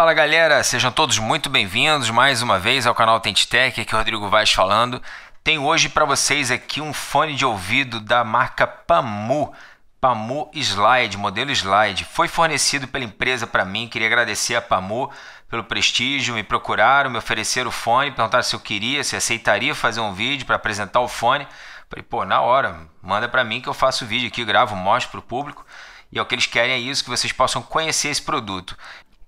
Fala galera, sejam todos muito bem-vindos mais uma vez ao canal Tentitech, aqui é o Rodrigo Vaz falando. Tenho hoje para vocês aqui um fone de ouvido da marca Pamu, Pamu Slide, modelo Slide. Foi fornecido pela empresa para mim, queria agradecer a Pamu pelo prestígio, me procuraram, me ofereceram o fone, perguntaram se eu queria, se aceitaria fazer um vídeo para apresentar o fone. Falei, pô, na hora, manda para mim que eu faço o vídeo aqui, gravo, mostro para o público. E é o que eles querem é isso, que vocês possam conhecer esse produto.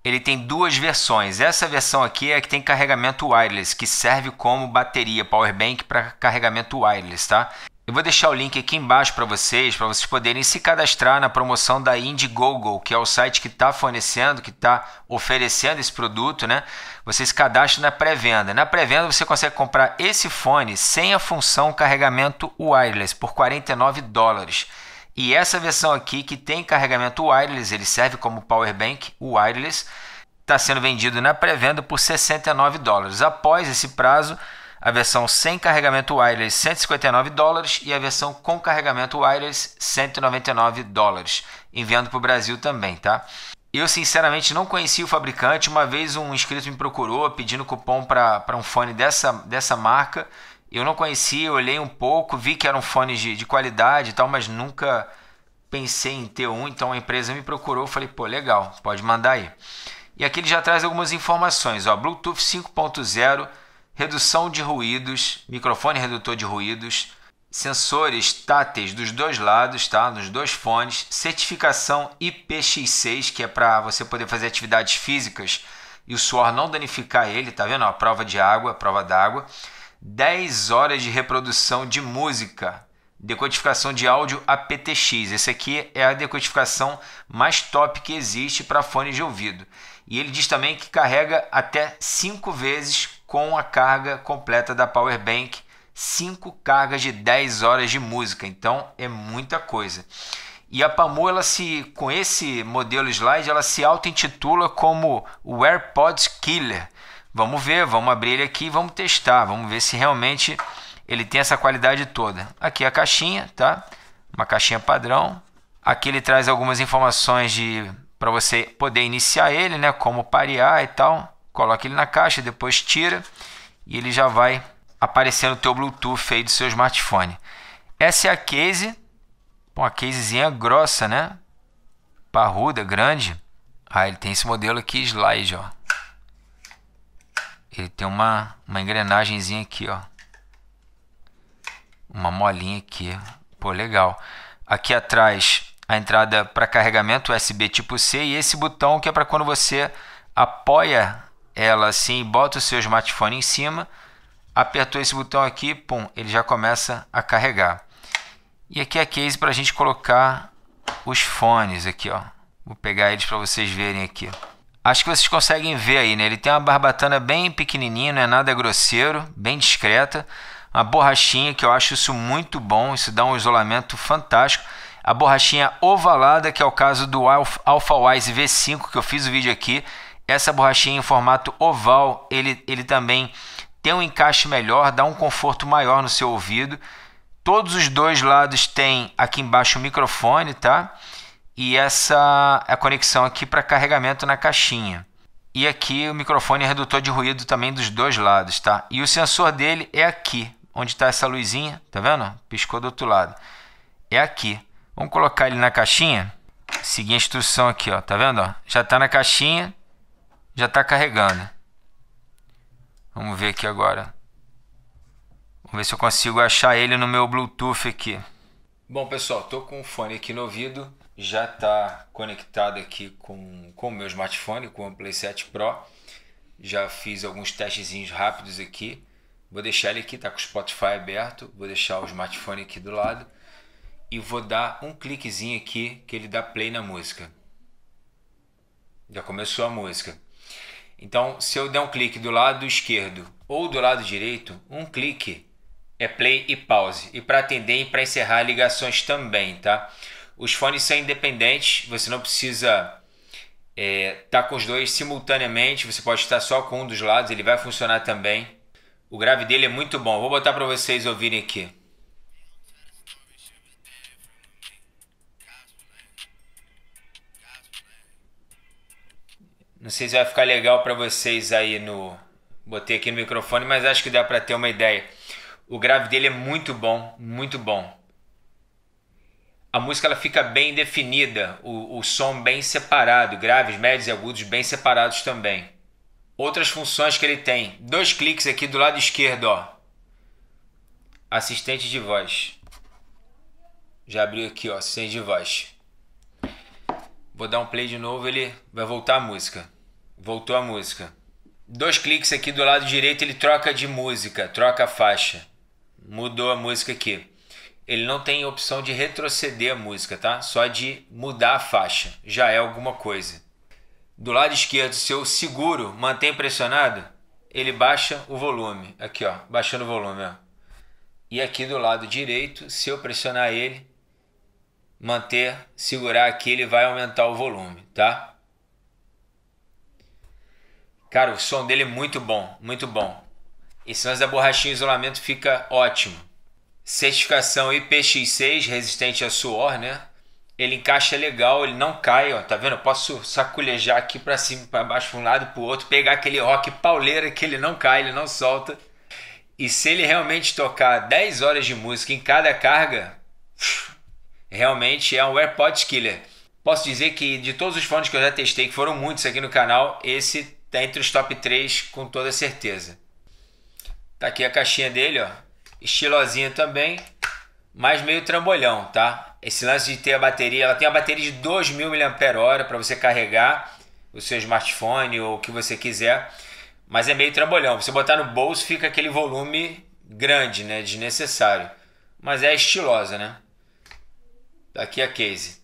Ele tem duas versões. Essa versão aqui é a que tem carregamento wireless, que serve como bateria power bank para carregamento wireless, tá? Eu vou deixar o link aqui embaixo para vocês, para vocês poderem se cadastrar na promoção da Indiegogo, que é o site que está fornecendo, que está oferecendo esse produto, né? Você se cadastra na pré-venda. Na pré-venda você consegue comprar esse fone sem a função carregamento wireless por 49 dólares. E essa versão aqui que tem carregamento wireless, ele serve como power bank wireless, está sendo vendido na pré-venda por 69 dólares. Após esse prazo, a versão sem carregamento wireless 159 dólares e a versão com carregamento wireless 199 dólares, enviando para o Brasil também, tá? Eu sinceramente não conhecia o fabricante. Uma vez um inscrito me procurou pedindo cupom para um fone dessa, dessa marca eu não conhecia, olhei um pouco, vi que eram fones de, de qualidade e tal, mas nunca pensei em ter um, então a empresa me procurou, falei, pô, legal, pode mandar aí. E aqui ele já traz algumas informações, ó, Bluetooth 5.0, redução de ruídos, microfone redutor de ruídos, sensores táteis dos dois lados, tá? Nos dois fones, certificação IPX6, que é para você poder fazer atividades físicas e o suor não danificar ele, tá vendo? A prova de água, prova d'água. 10 horas de reprodução de música. Decodificação de áudio aptX. Esse aqui é a decodificação mais top que existe para fones de ouvido. E ele diz também que carrega até 5 vezes com a carga completa da Power Bank. 5 cargas de 10 horas de música. Então é muita coisa. E a Pamu, ela se, com esse modelo slide, ela se auto-intitula como o AirPods Killer Vamos ver, vamos abrir ele aqui, vamos testar, vamos ver se realmente ele tem essa qualidade toda. Aqui a caixinha, tá? Uma caixinha padrão. Aqui ele traz algumas informações de para você poder iniciar ele, né? Como parear e tal. Coloca ele na caixa, depois tira e ele já vai aparecer no teu Bluetooth aí do seu smartphone. Essa é a case, uma casezinha grossa, né? Parruda, grande. Ah, ele tem esse modelo aqui, slide, ó. Ele tem uma, uma engrenagemzinha aqui, ó. Uma molinha aqui. Pô, legal. Aqui atrás, a entrada para carregamento USB tipo C e esse botão que é para quando você apoia ela assim, bota o seu smartphone em cima, apertou esse botão aqui, pum, ele já começa a carregar. E aqui é a case para a gente colocar os fones aqui, ó. Vou pegar eles para vocês verem aqui. Ó. Acho que vocês conseguem ver aí, né? Ele tem uma barbatana bem pequenininha, não é nada grosseiro, bem discreta. Uma borrachinha, que eu acho isso muito bom, isso dá um isolamento fantástico. A borrachinha ovalada, que é o caso do Alpha Wise V5, que eu fiz o vídeo aqui. Essa borrachinha em formato oval, ele, ele também tem um encaixe melhor, dá um conforto maior no seu ouvido. Todos os dois lados tem aqui embaixo o microfone, tá? e essa é a conexão aqui para carregamento na caixinha. E aqui o microfone é redutor de ruído também dos dois lados, tá? E o sensor dele é aqui, onde está essa luzinha, tá vendo? Piscou do outro lado. É aqui. Vamos colocar ele na caixinha. Seguir a instrução aqui, ó. Tá vendo? Ó? Já está na caixinha, já está carregando. Vamos ver aqui agora. Vamos ver se eu consigo achar ele no meu Bluetooth aqui. Bom, pessoal, tô com o fone aqui no ouvido já está conectado aqui com, com o meu smartphone, com o Playset 7 Pro. Já fiz alguns testezinhos rápidos aqui. Vou deixar ele aqui, tá com o Spotify aberto. Vou deixar o smartphone aqui do lado. E vou dar um cliquezinho aqui que ele dá play na música. Já começou a música. Então, se eu der um clique do lado esquerdo ou do lado direito, um clique é play e pause. E para atender e para encerrar ligações também, tá? Os fones são independentes, você não precisa estar é, tá com os dois simultaneamente, você pode estar só com um dos lados, ele vai funcionar também. O grave dele é muito bom, vou botar para vocês ouvirem aqui. Não sei se vai ficar legal para vocês aí no botei aqui no microfone, mas acho que dá para ter uma ideia. O grave dele é muito bom, muito bom a música ela fica bem definida, o, o som bem separado, graves, médios e agudos bem separados também. Outras funções que ele tem, dois cliques aqui do lado esquerdo, ó. Assistente de voz. Já abriu aqui, ó, assistente de voz. Vou dar um play de novo, ele vai voltar a música. Voltou a música. Dois cliques aqui do lado direito, ele troca de música, troca a faixa. Mudou a música aqui ele não tem opção de retroceder a música, tá? Só de mudar a faixa, já é alguma coisa. Do lado esquerdo, se eu seguro, mantém pressionado, ele baixa o volume. Aqui, ó, baixando o volume, ó. E aqui do lado direito, se eu pressionar ele, manter, segurar aqui, ele vai aumentar o volume, tá? Cara, o som dele é muito bom, muito bom. Esse lance da borrachinha isolamento fica ótimo certificação IPX6, resistente a suor, né? Ele encaixa legal, ele não cai, ó, tá vendo? Eu posso saculejar aqui para cima, para baixo, para um lado, para o outro, pegar aquele rock pauleira que ele não cai, ele não solta. E se ele realmente tocar 10 horas de música em cada carga, realmente é um AirPods killer. Posso dizer que de todos os fones que eu já testei, que foram muitos aqui no canal, esse tá entre os top 3 com toda certeza. Tá aqui a caixinha dele, ó estilosinha também, mas meio trambolhão, tá? Esse lance de ter a bateria, ela tem a bateria de 2.000 mAh para você carregar o seu smartphone ou o que você quiser, mas é meio trambolhão. Você botar no bolso fica aquele volume grande, né? Desnecessário. Mas é estilosa, né? Daqui a case.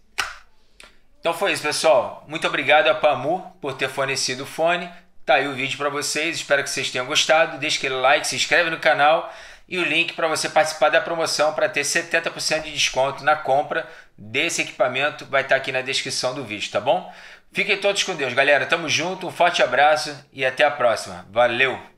Então foi isso, pessoal. Muito obrigado a Pamu por ter fornecido o fone. Tá aí o vídeo para vocês. Espero que vocês tenham gostado. Deixe aquele like, se inscreve no canal e o link para você participar da promoção para ter 70% de desconto na compra desse equipamento vai estar tá aqui na descrição do vídeo, tá bom? Fiquem todos com Deus, galera. Tamo junto, um forte abraço e até a próxima. Valeu!